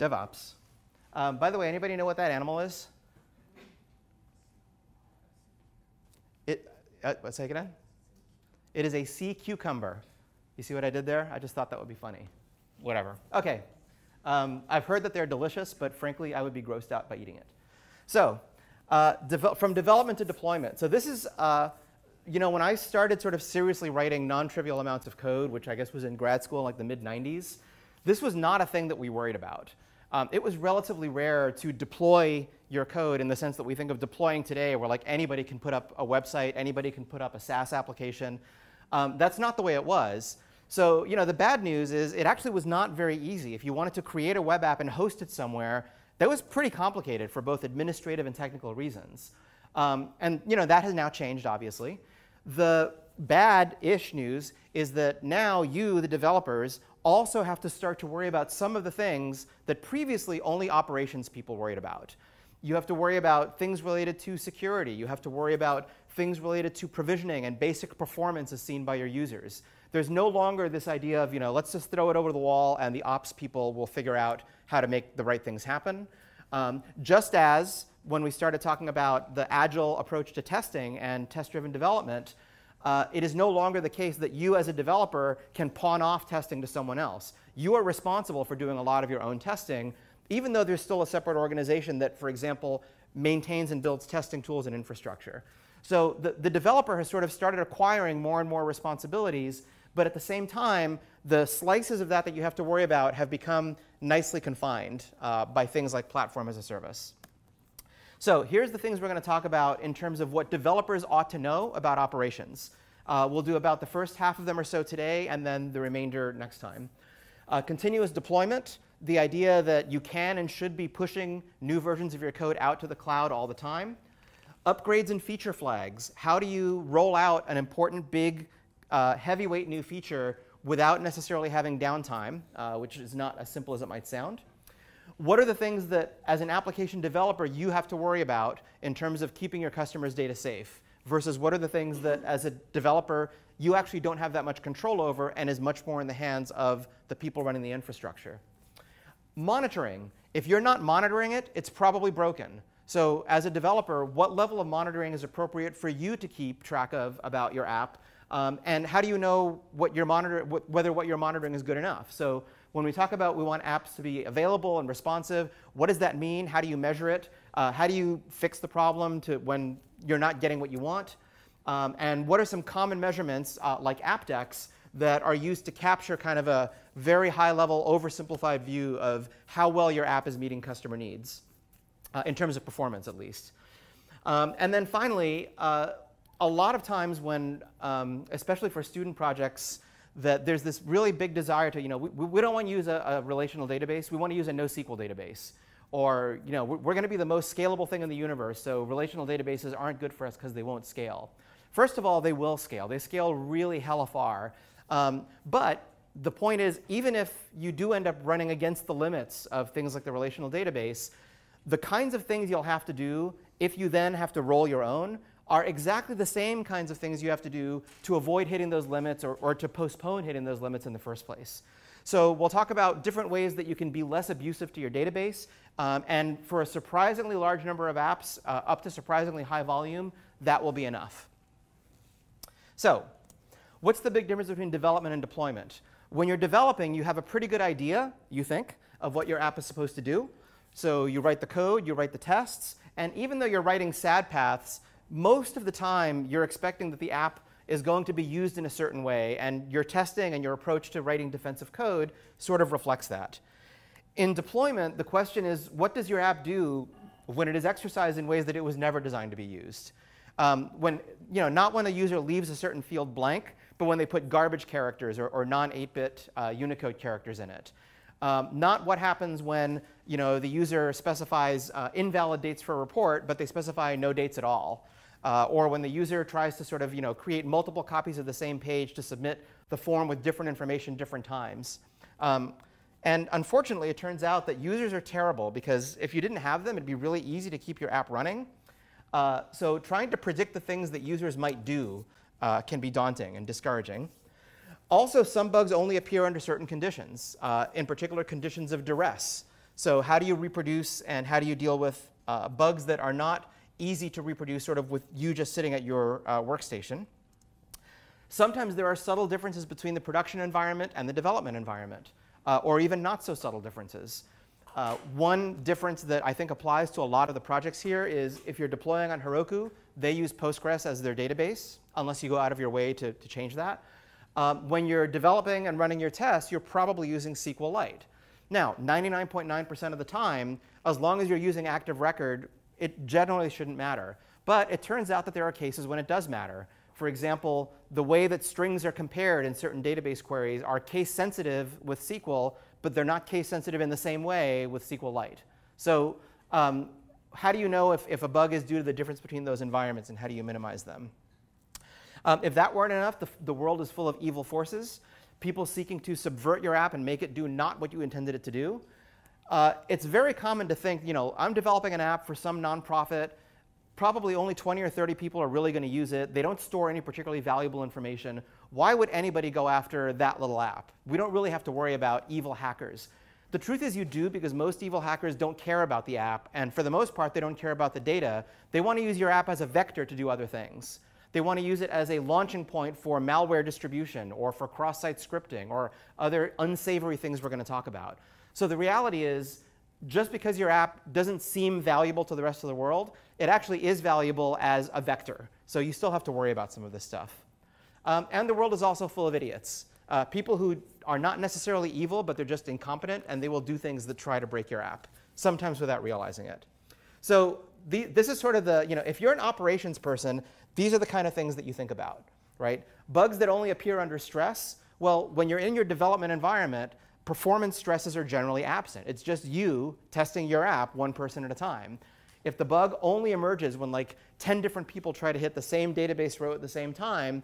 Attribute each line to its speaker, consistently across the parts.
Speaker 1: DevOps. Um, by the way, anybody know what that animal is? It, uh, say it again? It is a sea cucumber. You see what I did there? I just thought that would be funny. Whatever. Okay. Um, I've heard that they're delicious, but frankly, I would be grossed out by eating it. So, uh, de from development to deployment. So this is uh, you know, when I started sort of seriously writing non-trivial amounts of code, which I guess was in grad school in like the mid-90s, this was not a thing that we worried about. Um, it was relatively rare to deploy your code in the sense that we think of deploying today, where like anybody can put up a website, anybody can put up a SaaS application. Um, that's not the way it was. So you know, the bad news is it actually was not very easy. If you wanted to create a web app and host it somewhere, that was pretty complicated for both administrative and technical reasons. Um, and you know, that has now changed, obviously. The bad ish news is that now you, the developers, also have to start to worry about some of the things that previously only operations people worried about. You have to worry about things related to security. You have to worry about things related to provisioning and basic performance as seen by your users. There's no longer this idea of, you know, let's just throw it over the wall and the ops people will figure out how to make the right things happen. Um, just as when we started talking about the agile approach to testing and test driven development, uh, it is no longer the case that you as a developer can pawn off testing to someone else. You are responsible for doing a lot of your own testing, even though there's still a separate organization that, for example, maintains and builds testing tools and infrastructure. So the, the developer has sort of started acquiring more and more responsibilities, but at the same time, the slices of that that you have to worry about have become nicely confined uh, by things like platform as a service. So here's the things we're going to talk about in terms of what developers ought to know about operations. Uh, we'll do about the first half of them or so today, and then the remainder next time. Uh, continuous deployment, the idea that you can and should be pushing new versions of your code out to the cloud all the time. Upgrades and feature flags, how do you roll out an important, big, uh, heavyweight new feature without necessarily having downtime, uh, which is not as simple as it might sound what are the things that, as an application developer, you have to worry about in terms of keeping your customers' data safe versus what are the things that, as a developer, you actually don't have that much control over and is much more in the hands of the people running the infrastructure. Monitoring. If you're not monitoring it, it's probably broken. So as a developer, what level of monitoring is appropriate for you to keep track of about your app? Um, and how do you know what monitor, wh whether what you're monitoring is good enough? So when we talk about we want apps to be available and responsive, what does that mean? How do you measure it? Uh, how do you fix the problem to when you're not getting what you want? Um, and what are some common measurements uh, like AppDex that are used to capture kind of a very high level, oversimplified view of how well your app is meeting customer needs, uh, in terms of performance at least. Um, and then finally, uh, a lot of times when, um, especially for student projects, that there's this really big desire to, you know, we, we don't want to use a, a, relational database. We want to use a NoSQL database. Or, you know, we're, we're going to be the most scalable thing in the universe, so relational databases aren't good for us because they won't scale. First of all, they will scale. They scale really hella far. Um, but the point is, even if you do end up running against the limits of things like the relational database, the kinds of things you'll have to do if you then have to roll your own are exactly the same kinds of things you have to do to avoid hitting those limits or, or to postpone hitting those limits in the first place. So we'll talk about different ways that you can be less abusive to your database. Um, and for a surprisingly large number of apps, uh, up to surprisingly high volume, that will be enough. So what's the big difference between development and deployment? When you're developing, you have a pretty good idea, you think, of what your app is supposed to do. So you write the code, you write the tests, and even though you're writing sad paths, most of the time you're expecting that the app is going to be used in a certain way, and your testing and your approach to writing defensive code sort of reflects that. In deployment, the question is, what does your app do when it is exercised in ways that it was never designed to be used? Um, when, you know, not when a user leaves a certain field blank, but when they put garbage characters or, or non-8-bit uh, Unicode characters in it. Um, not what happens when you know, the user specifies uh, invalid dates for a report, but they specify no dates at all uh, or when the user tries to sort of you know, create multiple copies of the same page to submit the form with different information different times. Um, and unfortunately, it turns out that users are terrible because if you didn't have them, it'd be really easy to keep your app running. Uh, so trying to predict the things that users might do uh, can be daunting and discouraging. Also, some bugs only appear under certain conditions, uh, in particular conditions of duress. So how do you reproduce and how do you deal with uh, bugs that are not easy to reproduce sort of with you just sitting at your uh, workstation. Sometimes there are subtle differences between the production environment and the development environment, uh, or even not so subtle differences. Uh, one difference that I think applies to a lot of the projects here is if you're deploying on Heroku, they use Postgres as their database, unless you go out of your way to, to change that. Um, when you're developing and running your tests, you're probably using SQLite. Now, 99.9% .9 of the time, as long as you're using Active Record it generally shouldn't matter. But it turns out that there are cases when it does matter. For example, the way that strings are compared in certain database queries are case sensitive with SQL, but they're not case sensitive in the same way with SQLite. So um, how do you know if, if a bug is due to the difference between those environments and how do you minimize them? Um, if that weren't enough, the, the world is full of evil forces, people seeking to subvert your app and make it do not what you intended it to do. Uh, it's very common to think, you know, I'm developing an app for some nonprofit. Probably only 20 or 30 people are really going to use it. They don't store any particularly valuable information. Why would anybody go after that little app? We don't really have to worry about evil hackers. The truth is, you do because most evil hackers don't care about the app, and for the most part, they don't care about the data. They want to use your app as a vector to do other things. They want to use it as a launching point for malware distribution or for cross site scripting or other unsavory things we're going to talk about. So the reality is, just because your app doesn't seem valuable to the rest of the world, it actually is valuable as a vector. So you still have to worry about some of this stuff. Um, and the world is also full of idiots. Uh, people who are not necessarily evil, but they're just incompetent, and they will do things that try to break your app, sometimes without realizing it. So the, this is sort of the, you know, if you're an operations person, these are the kind of things that you think about, right? Bugs that only appear under stress, well, when you're in your development environment, performance stresses are generally absent. It's just you testing your app one person at a time. If the bug only emerges when like 10 different people try to hit the same database row at the same time,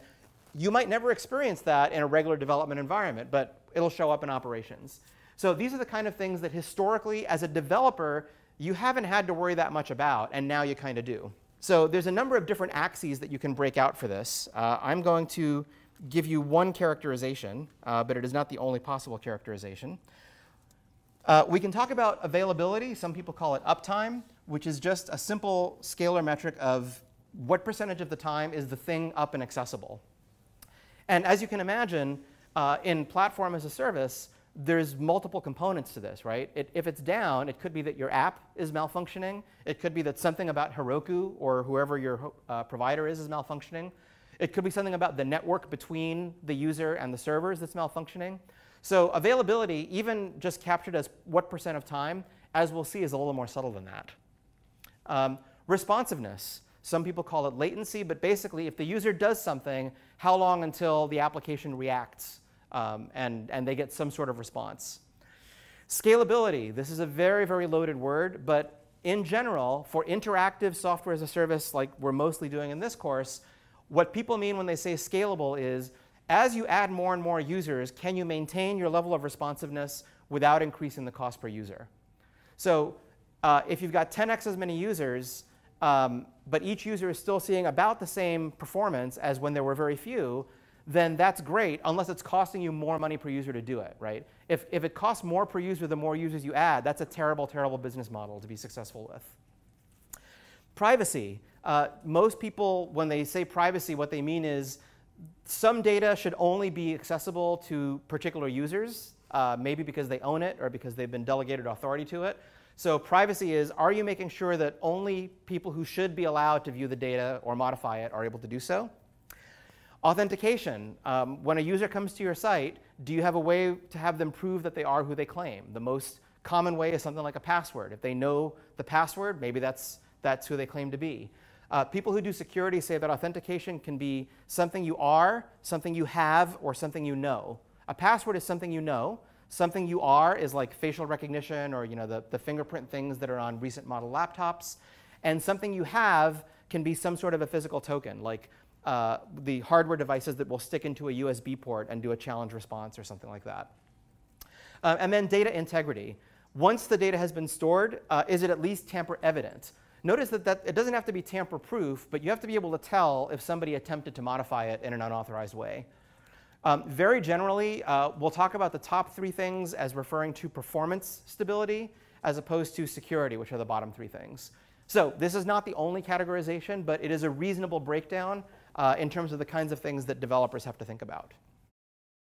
Speaker 1: you might never experience that in a regular development environment, but it'll show up in operations. So these are the kind of things that historically, as a developer, you haven't had to worry that much about, and now you kind of do. So there's a number of different axes that you can break out for this. Uh, I'm going to give you one characterization, uh, but it is not the only possible characterization. Uh, we can talk about availability. Some people call it uptime, which is just a simple scalar metric of what percentage of the time is the thing up and accessible. And as you can imagine, uh, in platform as a service, there's multiple components to this, right? It, if it's down, it could be that your app is malfunctioning. It could be that something about Heroku or whoever your uh, provider is is malfunctioning. It could be something about the network between the user and the servers that's malfunctioning. So availability, even just captured as what percent of time, as we'll see, is a little more subtle than that. Um, responsiveness. Some people call it latency, but basically, if the user does something, how long until the application reacts um, and, and they get some sort of response? Scalability. This is a very, very loaded word, but in general, for interactive software as a service like we're mostly doing in this course, what people mean when they say scalable is as you add more and more users, can you maintain your level of responsiveness without increasing the cost per user? So uh, if you've got 10x as many users, um, but each user is still seeing about the same performance as when there were very few, then that's great unless it's costing you more money per user to do it, right? If, if it costs more per user the more users you add, that's a terrible, terrible business model to be successful with. Privacy. Uh, most people, when they say privacy, what they mean is some data should only be accessible to particular users, uh, maybe because they own it or because they've been delegated authority to it. So privacy is, are you making sure that only people who should be allowed to view the data or modify it are able to do so? Authentication. Um, when a user comes to your site, do you have a way to have them prove that they are who they claim? The most common way is something like a password. If they know the password, maybe that's, that's who they claim to be. Uh, people who do security say that authentication can be something you are, something you have, or something you know. A password is something you know. Something you are is like facial recognition or you know, the, the fingerprint things that are on recent model laptops. And something you have can be some sort of a physical token, like uh, the hardware devices that will stick into a USB port and do a challenge response or something like that. Uh, and then data integrity. Once the data has been stored, uh, is it at least tamper evident? Notice that, that it doesn't have to be tamper-proof, but you have to be able to tell if somebody attempted to modify it in an unauthorized way. Um, very generally, uh, we'll talk about the top three things as referring to performance stability as opposed to security, which are the bottom three things. So this is not the only categorization, but it is a reasonable breakdown uh, in terms of the kinds of things that developers have to think about.